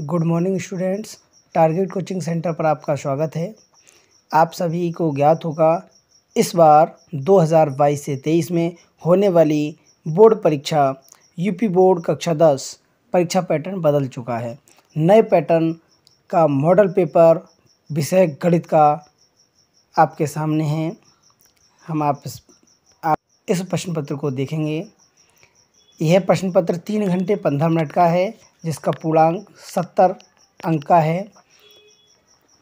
good morning students target coaching centre पर आपका स्वागत है आप सभी को ज्ञात होगा इस बार 2022 से 23 में होने वाली बोर्ड परीक्षा यूपी बोर्ड कक्षा 10 परीक्षा पैटर्न बदल चुका है नए पैटर्न का मॉडल पेपर विषय गणित का आपके सामने है हम आप इस, आप इस प्रश्न पत्र को देखेंगे यह प्रश्न पत्र तीन घंटे पंद्रह मिनट का है जिसका पूर्णांक सत्तर अंक का है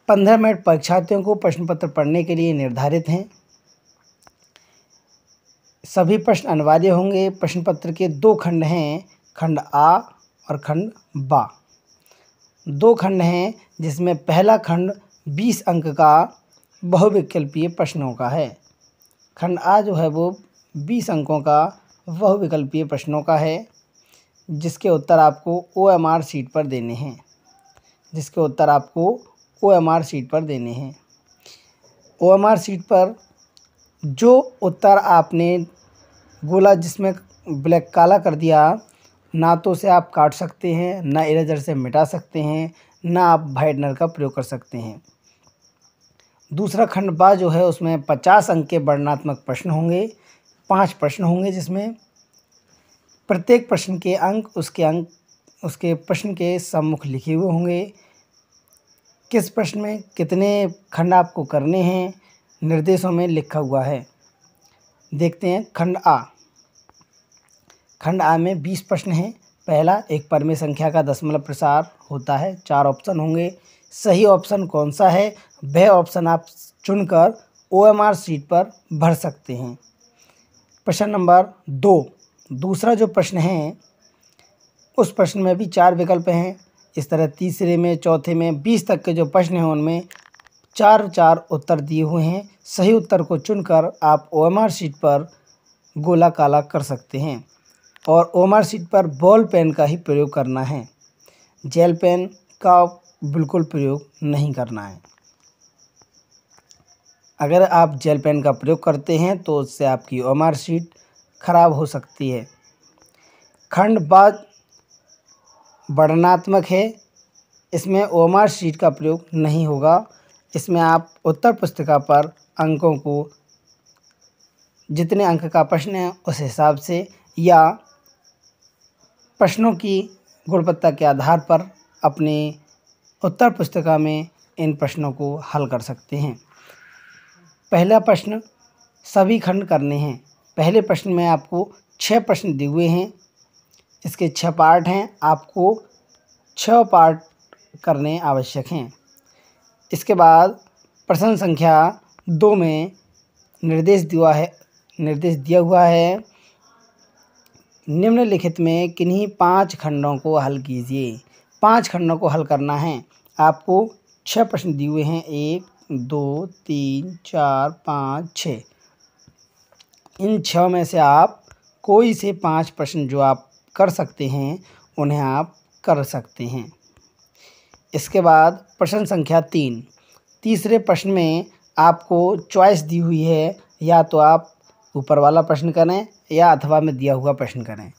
पंद्रह मिनट परीक्षार्थियों को प्रश्न पत्र पढ़ने के लिए निर्धारित हैं सभी प्रश्न अनिवार्य होंगे प्रश्न पत्र के दो खंड हैं खंड आ और खंड बा दो खंड हैं जिसमें पहला खंड बीस अंक का बहुविकल्पीय प्रश्नों का है खंड आ जो है वो बीस अंकों का बहुविकल्पीय प्रश्नों का है जिसके उत्तर आपको ओ एम आर सीट पर देने हैं जिसके उत्तर आपको ओ एम आर सीट पर देने हैं ओ एम आर सीट पर जो उत्तर आपने गोला जिसमें ब्लैक काला कर दिया ना तो उसे आप काट सकते हैं ना इरेजर से मिटा सकते हैं ना आप भाइटनर का प्रयोग कर सकते हैं दूसरा खंड बा जो है उसमें पचास अंक के वर्णात्मक प्रश्न होंगे पांच प्रश्न होंगे जिसमें प्रत्येक प्रश्न के अंक उसके अंक उसके प्रश्न के सम्मुख लिखे हुए होंगे किस प्रश्न में कितने खंड आपको करने हैं निर्देशों में लिखा हुआ है देखते हैं खंड आ खंड आ में बीस प्रश्न हैं पहला एक पर में संख्या का दशमलव प्रसार होता है चार ऑप्शन होंगे सही ऑप्शन कौन सा है वह ऑप्शन आप चुनकर ओ एम आर सीट पर भर सकते हैं प्रश्न नंबर दो दूसरा जो प्रश्न है उस प्रश्न में भी चार विकल्प हैं इस तरह तीसरे में चौथे में बीस तक के जो प्रश्न हैं उनमें चार चार उत्तर दिए हुए हैं सही उत्तर को चुनकर आप ओ सीट पर गोला काला कर सकते हैं और ओ सीट पर बॉल पेन का ही प्रयोग करना है जेल पेन का बिल्कुल प्रयोग नहीं करना है अगर आप जेल पेन का प्रयोग करते हैं तो उससे आपकी ओ शीट खराब हो सकती है खंड बाद वर्णनात्मक है इसमें ओमार शीट का प्रयोग नहीं होगा इसमें आप उत्तर पुस्तिका पर अंकों को जितने अंक का प्रश्न है उस हिसाब से या प्रश्नों की गुणवत्ता के आधार पर अपने उत्तर पुस्तिका में इन प्रश्नों को हल कर सकते हैं पहला प्रश्न सभी खंड करने हैं पहले प्रश्न में आपको छः प्रश्न दिए हुए हैं इसके छः पार्ट हैं आपको छः पार्ट करने आवश्यक हैं इसके बाद प्रश्न संख्या दो में निर्देश दिया है निर्देश दिया हुआ है निम्नलिखित में किन्हीं पांच खंडों को हल कीजिए पांच खंडों को हल करना है आपको छः प्रश्न दिए हुए हैं एक दो तीन चार पाँच छः इन छः में से आप कोई से पांच प्रश्न जो आप कर सकते हैं उन्हें आप कर सकते हैं इसके बाद प्रश्न संख्या तीन तीसरे प्रश्न में आपको चॉइस दी हुई है या तो आप ऊपर वाला प्रश्न करें या अथवा में दिया हुआ प्रश्न करें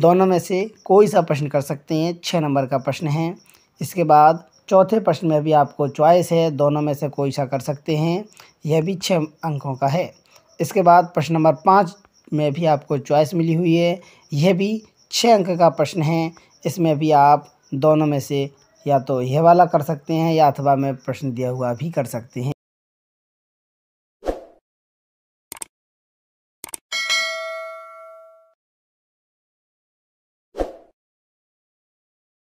दोनों में से कोई सा प्रश्न कर सकते हैं छः नंबर का प्रश्न है इसके बाद चौथे प्रश्न में भी आपको चॉइस है दोनों में से कोई सा कर सकते हैं यह भी छः अंकों का है इसके बाद प्रश्न नंबर पाँच में भी आपको चॉइस मिली हुई है यह भी छः अंक का प्रश्न है इसमें भी आप दोनों में से या तो यह वाला कर सकते हैं या अथवा में प्रश्न दिया हुआ भी कर सकते हैं